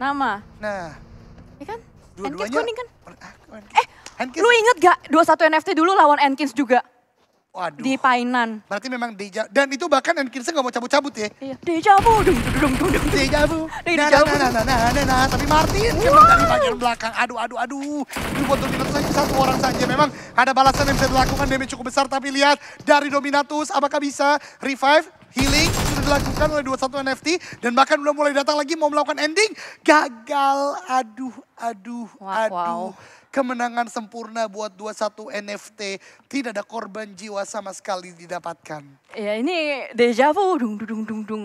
Nama. Nah. Ya kan? dua kuning kan? Eh, Hankins. lu inget gak 21 NFT dulu lawan Enkins juga? Waduh. Di Painan. Berarti memang deja dan itu bahkan Enkinsnya gak mau cabut-cabut ya? Iya. Deja vu, Deja vu. Deja vu. Nah, nah, nah, nah, tapi Martin wow. dari bagian belakang. Aduh, aduh, aduh. Ini buat Dominatus saja satu orang saja. Memang ada balasan yang bisa dilakukan damage cukup besar. Tapi lihat dari Dominatus apakah bisa revive, healing, dilakukan oleh 21 NFT dan bahkan udah mulai datang lagi mau melakukan ending gagal aduh aduh wow, aduh wow. kemenangan sempurna buat 21 NFT tidak ada korban jiwa sama sekali didapatkan ya ini deja vu dung dung dung dung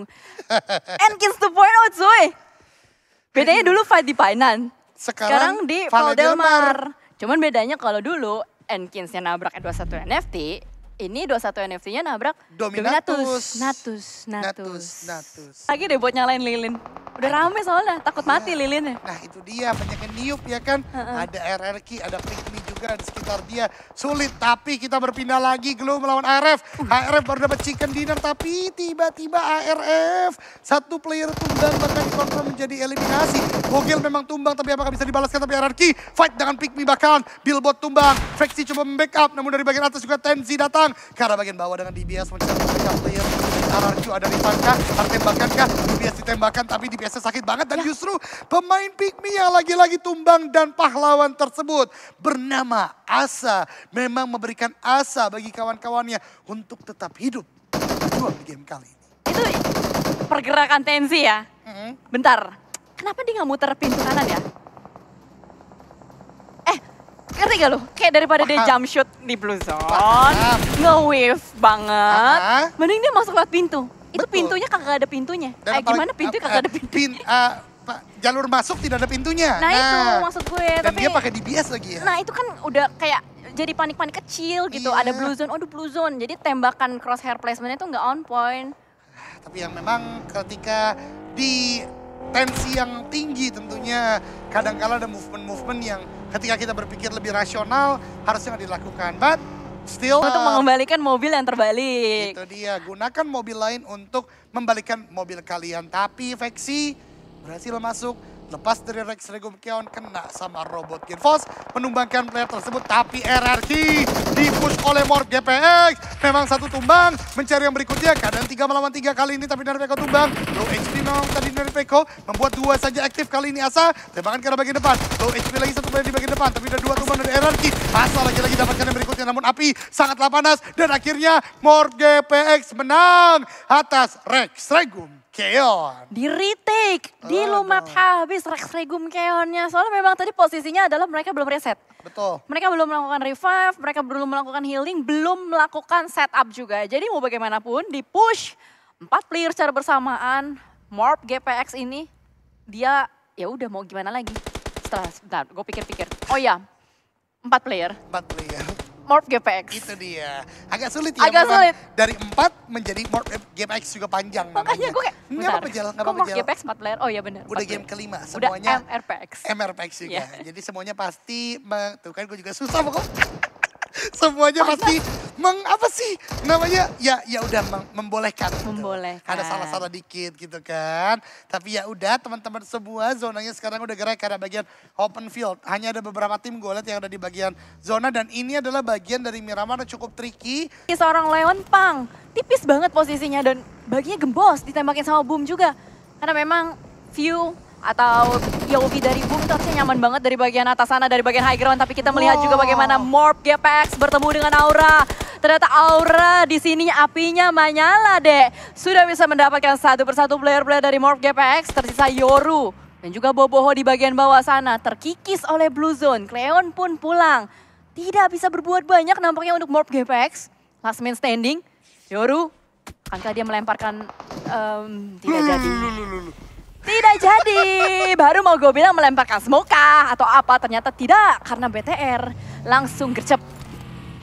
and kiss the point out Zoe bedanya dulu fight di Painan sekarang, sekarang di Valdelmar Cuman bedanya kalau dulu Enkinsnya nabrak 21 NFT, ini 21 NFT-nya nabrak Dominatus. Dominatus. Natus. Natus. Natus. Lagi deh buat nyalain lilin. Udah rame soalnya, takut ya. mati iya. lilinnya. Nah itu dia, banyak yang niup ya kan. Uh -uh. Ada RRQ, ada Pikmi, juga sekitar dia. Sulit, tapi kita berpindah lagi. Glow melawan ARF. ARF baru dapat chicken dinner, tapi tiba-tiba ARF. Satu player tumbang, bahkan dikontrol menjadi eliminasi. Bogel memang tumbang, tapi apakah bisa dibalaskan? Tapi RRQ fight dengan pick me bakalan. Billboard tumbang. Flexi coba membackup, namun dari bagian atas juga Tenzi datang. Karena bagian bawah dengan DBS mencapai player Arju ada di kah? Ada tembakan kah? DPS ditembakkan tapi biasa sakit banget dan ya. justru pemain Pikmi yang lagi-lagi tumbang dan pahlawan tersebut bernama Asa memang memberikan asa bagi kawan-kawannya untuk tetap hidup dua di game kali ini. Itu pergerakan tensi ya? Mm -hmm. Bentar, kenapa dia nggak muter pintu kanan ya? Ngerti gak lo? Kayak daripada Paham. dia ah. jump shoot di blue zone, ah. nge-wave banget, -huh. Ah. mending dia masuk lewat pintu. Itu Betul. pintunya kagak ada pintunya. Dan eh, gimana pintu kagak ada pintunya? Pin, uh, jalur masuk tidak ada pintunya. Nah, nah itu maksud gue. Dan tapi, dia pakai DBS lagi ya. Nah itu kan udah kayak jadi panik-panik kecil gitu. Yeah. Ada blue zone, aduh blue zone. Jadi tembakan crosshair placementnya tuh nggak on point. Tapi yang memang ketika di tensi yang tinggi tentunya kadang-kala ada movement-movement yang ketika kita berpikir lebih rasional harusnya nggak dilakukan. But still untuk uh, mengembalikan mobil yang terbalik. Itu dia, gunakan mobil lain untuk membalikan mobil kalian. Tapi Vexi berhasil masuk Lepas dari Rex Regum Keon kena sama robot Kinfos. Menumbangkan player tersebut tapi RRQ dipush oleh Morph GPX. Memang satu tumbang mencari yang berikutnya. Kadang tiga melawan tiga kali ini tapi dari Peko tumbang. Low HP memang tadi dari Peko membuat dua saja aktif kali ini Asa. Tembakan ke arah bagian depan. Low HP lagi satu player di bagian depan tapi ada dua tumbang dari RRQ. Asa lagi-lagi dapatkan yang berikutnya namun api sangatlah panas dan akhirnya Morph GPX menang atas Rex Regum Keon. Di di dilumat oh, habis Rex Regum Keonnya. Soalnya memang tadi posisinya adalah mereka belum reset. Betul. Mereka belum melakukan revive, mereka belum melakukan healing, belum melakukan setup juga. Jadi mau bagaimanapun di push empat player secara bersamaan, Morp GPX ini dia ya udah mau gimana lagi. Setelah sebentar, gue pikir-pikir. Oh ya, empat player. Empat player. Morph GPX. Itu dia. Agak sulit ya. Agak sulit. Dari empat menjadi Morph GPX juga panjang Makanya gue kayak, Nggak apa-apa jalan, gak apa-apa jalan. GPX 4 player, oh iya benar. Udah game kelima, semuanya. Udah MRPX. MRPX juga. Iya. Jadi semuanya pasti, tuh kan gue juga susah pokoknya semuanya pasti meng apa sih namanya ya ya udah membolehkan gitu. membolehkan ada salah-salah dikit gitu kan tapi ya udah teman-teman semua zonanya sekarang udah gerak karena bagian open field hanya ada beberapa tim gue lihat yang ada di bagian zona dan ini adalah bagian dari Miramar yang cukup tricky seorang Leon Pang tipis banget posisinya dan baginya gembos ditembakin sama Boom juga karena memang view atau POV dari Boom itu harusnya nyaman banget dari bagian atas sana, dari bagian high ground. Tapi kita melihat juga bagaimana Morp GPX bertemu dengan Aura. Ternyata Aura di sini apinya menyala, Dek. Sudah bisa mendapatkan satu persatu player-player dari Morp GPX, tersisa Yoru. Dan juga Boboho di bagian bawah sana, terkikis oleh Blue Zone. Cleon pun pulang. Tidak bisa berbuat banyak nampaknya untuk Morp GPX. Last man standing, Yoru. Angka dia melemparkan... Um, tidak jadi. Hmm. Tidak jadi. Baru mau gue bilang melemparkan muka atau apa, ternyata tidak karena BTR. Langsung gercep.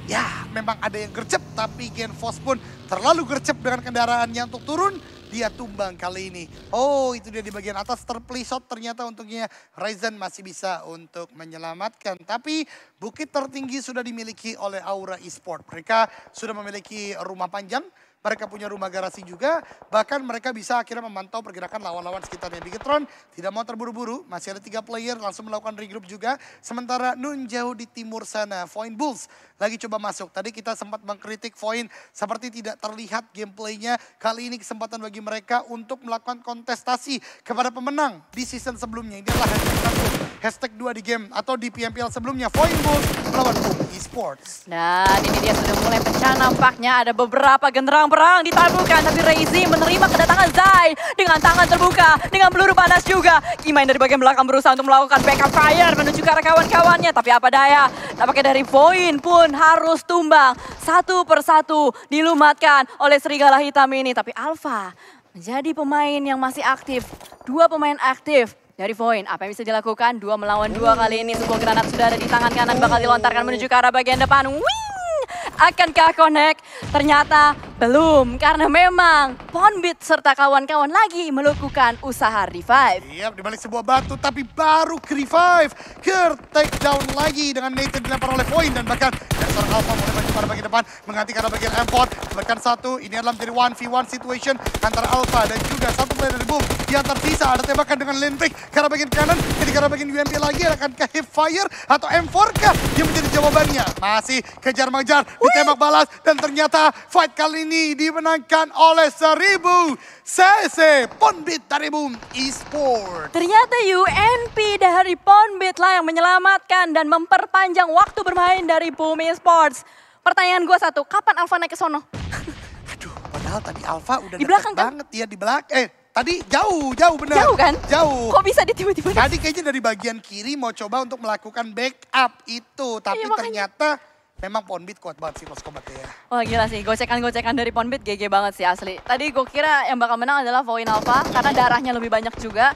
Ya, memang ada yang gercep, tapi Gen Genfos pun terlalu gercep dengan kendaraannya untuk turun. Dia tumbang kali ini. Oh, itu dia di bagian atas terplisot ternyata untuknya. Ryzen masih bisa untuk menyelamatkan. Tapi bukit tertinggi sudah dimiliki oleh Aura Esports. Mereka sudah memiliki rumah panjang mereka punya rumah garasi juga, bahkan mereka bisa akhirnya memantau pergerakan lawan-lawan sekitarnya. Bigetron tidak mau terburu-buru, masih ada tiga player langsung melakukan regroup juga. Sementara Nun jauh di timur sana, Foin Bulls lagi coba masuk. Tadi kita sempat mengkritik Foin seperti tidak terlihat gameplaynya. Kali ini kesempatan bagi mereka untuk melakukan kontestasi kepada pemenang di season sebelumnya. Ini adalah terakhir hashtag 2 di game atau di PMPL sebelumnya Void Bulls melawan Esports. Dan nah, ini dia sudah mulai pecah nampaknya ada beberapa genderang perang ditabuhkan, tapi Reizy menerima kedatangan Zai dengan tangan terbuka dengan peluru panas juga. Kimain dari bagian belakang berusaha untuk melakukan backup fire menuju ke arah kawan-kawannya tapi apa daya tampaknya dari Voin pun harus tumbang satu persatu dilumatkan oleh serigala hitam ini tapi Alpha menjadi pemain yang masih aktif. Dua pemain aktif dari Voin. Apa yang bisa dilakukan? Dua melawan dua kali ini. Sebuah granat sudah ada di tangan kanan. Bakal dilontarkan menuju ke arah bagian depan. Wing! Akankah connect? Ternyata belum, karena memang Ponbit serta kawan-kawan lagi melakukan usaha revive. Iya, dibalik sebuah batu tapi baru ke revive. Ke take down lagi dengan Nathan dilempar oleh Point dan bahkan Dasar Alpha mulai maju pada bagian depan menggantikan bagian Emport. Bahkan satu, ini adalah menjadi 1v1 situation antara Alpha dan juga satu player dari Boom. yang terpisah ada tembakan dengan Lentrik ke arah bagian kanan, jadi ke arah bagian UMP lagi. akan ke hip fire atau M4 kah? Dia menjadi jawabannya. Masih kejar-mengejar, ditembak balas dan ternyata fight kali ini ini dimenangkan oleh seribu cc Ponbit dari Boom Esport. Ternyata UNP dari Ponbit lah yang menyelamatkan dan memperpanjang waktu bermain dari Boom Esports. Pertanyaan gue satu, kapan Alfa naik ke sono? Aduh, padahal tadi Alfa udah di belakang kan? banget ya di belakang. Eh, Tadi jauh, jauh benar. Jauh kan? Jauh. Kok bisa ditiba-tiba? Tadi kayaknya dari bagian kiri mau coba untuk melakukan backup itu. Tapi iya, ternyata Memang Ponbit kuat banget sih Los ya. Wah gila sih, gocekan-gocekan dari Ponbit GG banget sih asli. Tadi gue kira yang bakal menang adalah Voin Alpha karena darahnya lebih banyak juga.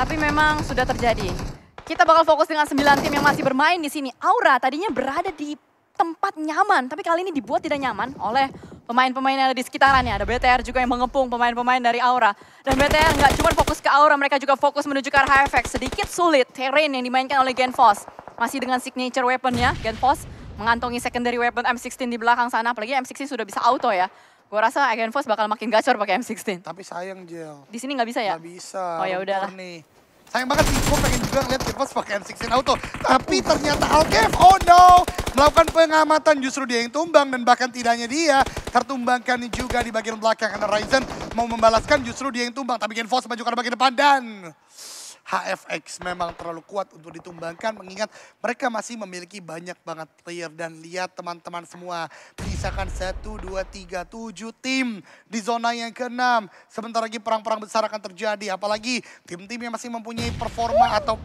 Tapi memang sudah terjadi. Kita bakal fokus dengan 9 tim yang masih bermain di sini. Aura tadinya berada di tempat nyaman, tapi kali ini dibuat tidak nyaman oleh pemain-pemain yang ada di sekitarannya. Ada BTR juga yang mengepung pemain-pemain dari Aura. Dan BTR nggak cuma fokus ke Aura, mereka juga fokus menuju ke arah HFX. Sedikit sulit terrain yang dimainkan oleh Genfos. Masih dengan signature weaponnya, Genfos mengantongi secondary weapon M16 di belakang sana. Apalagi M16 sudah bisa auto ya. Gue rasa Agen Force bakal makin gacor pakai M16. Tapi sayang, Jel. Di sini nggak bisa ya? Nggak bisa. Oh ya udahlah. Sayang banget sih, gue pengen juga lihat Force pakai M16 auto. Tapi ternyata Alkev, oh no! Melakukan pengamatan justru dia yang tumbang dan bahkan tidak hanya dia. Tertumbangkan juga di bagian belakang karena Ryzen mau membalaskan justru dia yang tumbang. Tapi Force maju ke bagian depan dan... HFX memang terlalu kuat untuk ditumbangkan mengingat mereka masih memiliki banyak banget player dan lihat teman-teman semua misalkan 1, 2, 3, 7 tim di zona yang keenam sebentar lagi perang-perang besar akan terjadi apalagi tim-tim yang masih mempunyai performa atau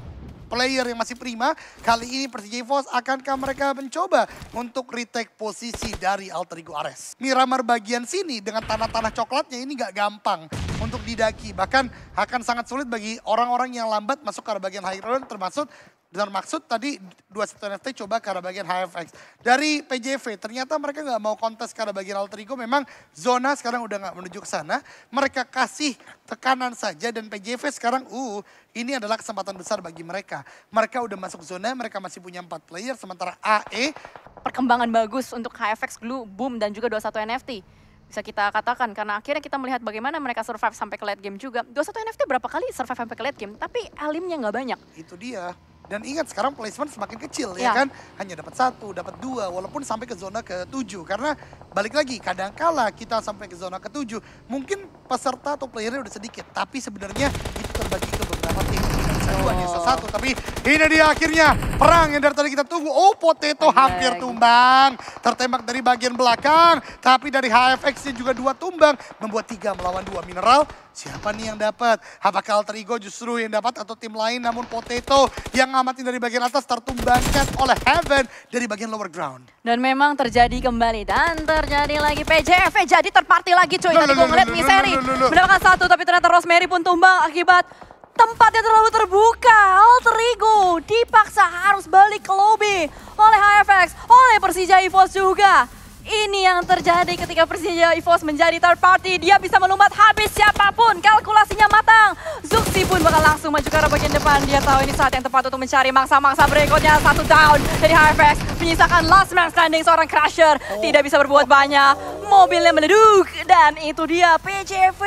player yang masih prima. Kali ini Persija Evos akankah mereka mencoba untuk retake posisi dari Alter Ego Ares. Miramar bagian sini dengan tanah-tanah coklatnya ini gak gampang untuk didaki. Bahkan akan sangat sulit bagi orang-orang yang lambat masuk ke bagian high ground termasuk dengan maksud tadi dua satu NFT coba karena bagian HFX. Dari PJV ternyata mereka nggak mau kontes karena bagian alter ego. Memang zona sekarang udah nggak menuju ke sana. Mereka kasih tekanan saja dan PJV sekarang uh ini adalah kesempatan besar bagi mereka. Mereka udah masuk zona, mereka masih punya empat player. Sementara AE. Perkembangan bagus untuk HFX, Glue, Boom dan juga dua 21 NFT bisa kita katakan karena akhirnya kita melihat bagaimana mereka survive sampai ke late game juga. 21 NFT berapa kali survive sampai ke late game, tapi alimnya nggak banyak. Itu dia. Dan ingat sekarang placement semakin kecil ya, ya kan, hanya dapat satu, dapat dua, walaupun sampai ke zona ketujuh. Karena balik lagi, kadangkala kita sampai ke zona ketujuh, mungkin peserta atau playernya udah sedikit, tapi sebenarnya itu terbagi ke dua, nyisa satu. Tapi ini dia akhirnya perang yang dari tadi kita tunggu. Oh, Potato hampir tumbang. Tertembak dari bagian belakang. Tapi dari HFX-nya juga dua tumbang. Membuat tiga melawan dua mineral. Siapa nih yang dapat? Apakah Alter Ego justru yang dapat atau tim lain? Namun Potato yang ngamatin dari bagian atas tertumbangkan oleh Heaven dari bagian lower ground. Dan memang terjadi kembali dan terjadi lagi PJF jadi terparti lagi cuy. Tadi gue ngeliat Miseri mendapatkan satu tapi ternyata Rosemary pun tumbang akibat tempatnya terlalu terbuka. Alter Ego dipaksa harus balik ke lobby oleh HFX, oleh Persija EVOS juga. Ini yang terjadi ketika Persija EVOS menjadi third party. Dia bisa melumat habis siapapun. Kalkulasinya matang. Zuxi pun bakal langsung maju ke arah bagian depan. Dia tahu ini saat yang tepat untuk mencari mangsa-mangsa berikutnya. Satu down dari HFX. Menyisakan last man standing seorang crusher. Tidak bisa berbuat banyak. Mobilnya meleduk. Dan itu dia PCV.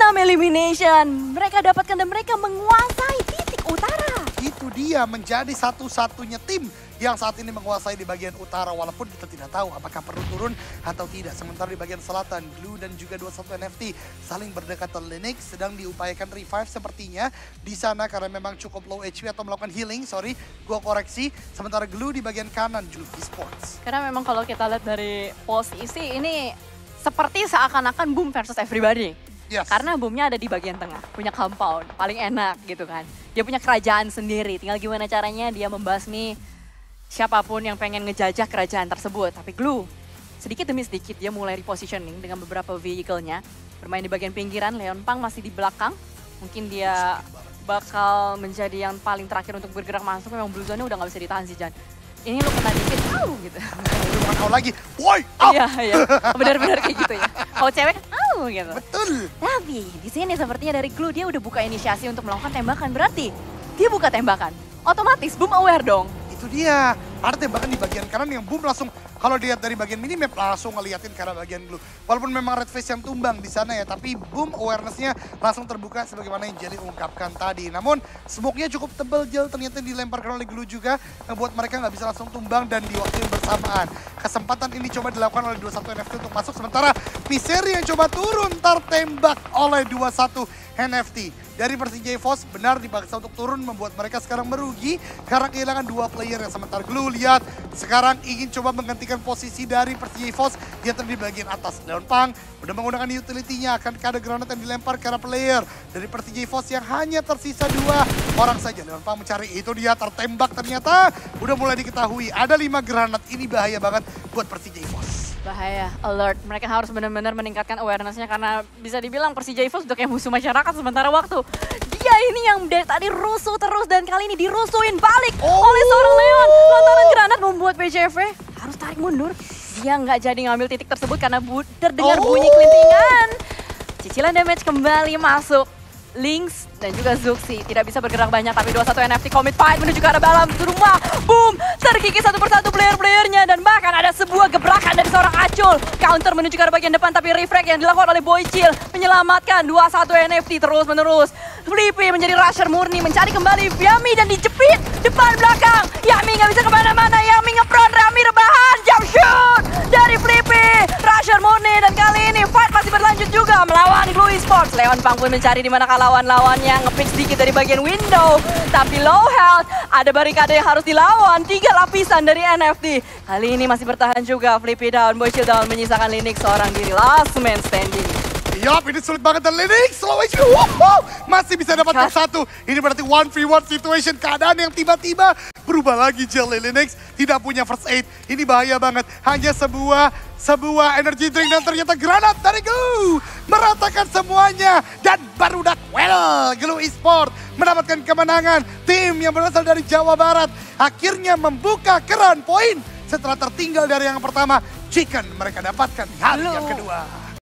6 elimination. Mereka dapatkan dan mereka menguasai titik utara. Itu dia menjadi satu-satunya tim yang saat ini menguasai di bagian utara walaupun kita tidak tahu apakah perlu turun atau tidak. Sementara di bagian selatan, Glue dan juga 21 NFT saling berdekatan Linux sedang diupayakan revive sepertinya di sana karena memang cukup low HP atau melakukan healing, sorry, gua koreksi. Sementara Glue di bagian kanan, Glue Sports. Karena memang kalau kita lihat dari posisi ini seperti seakan-akan boom versus everybody. Yes. Karena boomnya ada di bagian tengah, punya compound, paling enak gitu kan. Dia punya kerajaan sendiri, tinggal gimana caranya dia membasmi siapapun yang pengen ngejajah kerajaan tersebut. Tapi Glue, sedikit demi sedikit dia mulai repositioning dengan beberapa vehicle-nya. Bermain di bagian pinggiran, Leon Pang masih di belakang. Mungkin dia bakal menjadi yang paling terakhir untuk bergerak masuk. Memang Blue Zone-nya udah nggak bisa ditahan sih, Jan ini lu kena dikit, au gitu. Lu bukan au lagi, woi, au! Iya, iya, benar-benar kayak gitu ya. Kalau cewek, au gitu. Betul. Tapi di sini sepertinya dari clue dia udah buka inisiasi untuk melakukan tembakan. Berarti dia buka tembakan, otomatis boom aware dong. Itu dia, ada tembakan di bagian kanan yang boom langsung kalau dilihat dari bagian minimap langsung ngeliatin karena bagian blue. Walaupun memang red face yang tumbang di sana ya, tapi boom awarenessnya langsung terbuka sebagaimana yang jadi ungkapkan tadi. Namun smoke-nya cukup tebel jel ternyata dilemparkan oleh Glue juga membuat mereka nggak bisa langsung tumbang dan di waktu yang bersamaan. Kesempatan ini coba dilakukan oleh 21 NFT untuk masuk sementara Misery yang coba turun tertembak oleh 21 NFT dari Persija Evos benar dibaksa untuk turun membuat mereka sekarang merugi karena kehilangan dua player yang sementara Glu lihat sekarang ingin coba menggantikan posisi dari Persija Evos dia terdiri bagian atas Leon Pang sudah menggunakan utility-nya akan ada granat yang dilempar karena player dari Persija Evos yang hanya tersisa dua orang saja Leon Pang mencari itu dia tertembak ternyata udah mulai diketahui ada lima granat ini bahaya banget buat Persija Evos. Bahaya, alert. Mereka harus benar-benar meningkatkan awarenessnya karena bisa dibilang Persija Evil sudah kayak musuh masyarakat sementara waktu. Dia ini yang dari tadi rusuh terus dan kali ini dirusuhin balik oh. oleh seorang Leon. Oh! Lontaran granat membuat PJV harus tarik mundur. Dia nggak jadi ngambil titik tersebut karena terdengar oh. bunyi kelintingan. Cicilan damage kembali masuk. Links dan juga Zuxi tidak bisa bergerak banyak tapi 21 NFT commit fight menuju ke arah dalam rumah. Boom! Terkikis satu persatu player-playernya dan bahkan ada sebuah gebrakan dari seorang Acul. Counter menuju ke arah bagian depan tapi refrag yang dilakukan oleh Boycil menyelamatkan 21 NFT terus-menerus. Flippy menjadi rusher murni mencari kembali Yami dan dijepit depan belakang. Yami nggak bisa kemana-mana. Yami Sang pun mencari di mana lawan lawannya. Ngepick sedikit dari bagian window. Tapi low health. Ada barikade yang harus dilawan. Tiga lapisan dari NFT. Kali ini masih bertahan juga. Flippy down, Boy down. Menyisakan Linux seorang diri. Last man standing. Yap, ini sulit banget dan Linux slow HP. Masih bisa dapat top satu. Ini berarti one free one situation. Keadaan yang tiba-tiba berubah lagi Jelly Linux. Tidak punya first aid. Ini bahaya banget. Hanya sebuah sebuah energy drink dan ternyata granat dari Go meratakan semuanya dan baru dak Well Glow Esport mendapatkan kemenangan tim yang berasal dari Jawa Barat akhirnya membuka keran poin setelah tertinggal dari yang pertama Chicken mereka dapatkan hal hari yang kedua.